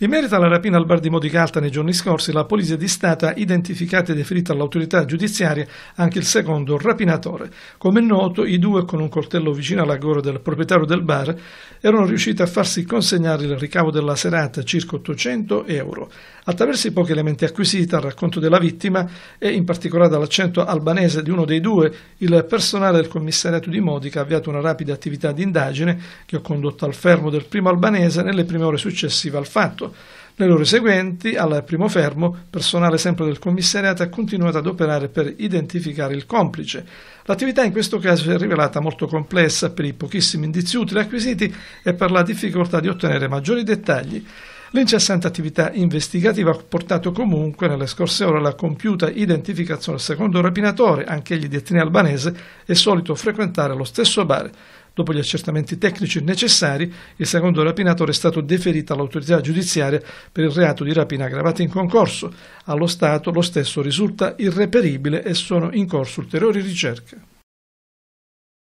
In merito alla rapina al bar di Modica Alta nei giorni scorsi, la Polizia di Stato ha identificato e deferito all'autorità giudiziaria anche il secondo rapinatore. Come è noto, i due, con un coltello vicino alla gora del proprietario del bar, erano riusciti a farsi consegnare il ricavo della serata, circa 800 euro. Attraverso i pochi elementi acquisiti al racconto della vittima e in particolare dall'accento albanese di uno dei due, il personale del commissariato di Modica ha avviato una rapida attività di indagine che ho condotto al fermo del primo albanese nelle prime ore successive al fatto tutto. Le ore seguenti, al primo fermo, personale sempre del commissariato ha continuato ad operare per identificare il complice. L'attività in questo caso si è rivelata molto complessa per i pochissimi indizi utili acquisiti e per la difficoltà di ottenere maggiori dettagli. L'incessante attività investigativa ha portato comunque nelle scorse ore alla compiuta identificazione del secondo rapinatore, anch'egli di etnia albanese, e solito frequentare lo stesso bar. Dopo gli accertamenti tecnici necessari, il secondo rapinatore è stato deferito all'autorità giudiziaria per il reato di rapina aggravata in concorso. Allo Stato lo stesso risulta irreperibile e sono in corso ulteriori ricerche.